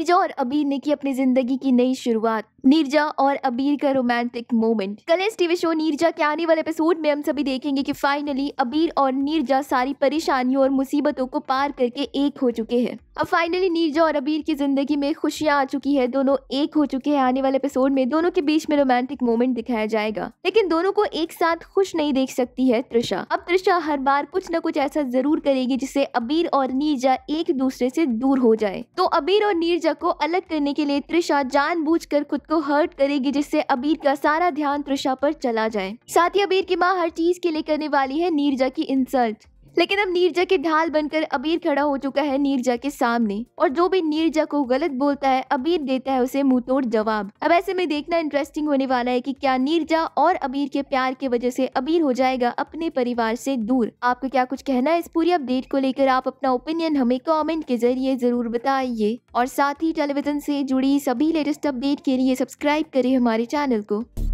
नीरजा और अबीर ने की अपनी जिंदगी की नई शुरुआत नीरजा और अबीर का रोमांटिक मोमेंट कल इस टीवी शो नीरजा के आने वाले एपिसोड में हम सभी देखेंगे कि फाइनली अबीर और नीरजा सारी परेशानियों और मुसीबतों को पार करके एक हो चुके हैं अब फाइनली नीरजा और अबीर की जिंदगी में खुशियां आ चुकी है दोनों एक हो चुके हैं आने वाले एपिसोड में दोनों के बीच में रोमांटिक मोमेंट दिखाया जाएगा लेकिन दोनों को एक साथ खुश नहीं देख सकती है त्रिषा अब त्रिषा हर बार कुछ न कुछ ऐसा जरूर करेगी जिससे अबीर और नीरजा एक दूसरे से दूर हो जाए तो अबीर और नीरजा त्रिशा को अलग करने के लिए त्रिशा जानबूझकर खुद को हर्ट करेगी जिससे अबीर का सारा ध्यान त्रिशा पर चला जाए साथ ही अबीर की माँ हर चीज के लिए करने वाली है नीरजा की इंसल्ट लेकिन अब नीरजा के ढाल बनकर अबीर खड़ा हो चुका है नीरजा के सामने और जो भी नीरजा को गलत बोलता है अबीर देता है उसे मुंह तोड़ जवाब अब ऐसे में देखना इंटरेस्टिंग होने वाला है कि क्या नीरजा और अबीर के प्यार के वजह से अबीर हो जाएगा अपने परिवार से दूर आपको क्या कुछ कहना है इस पूरी अपडेट को लेकर आप अपना ओपिनियन हमें कॉमेंट के जरिए जरूर बताइए और साथ ही टेलीविजन ऐसी जुड़ी सभी लेटेस्ट अपडेट के लिए सब्सक्राइब करे हमारे चैनल को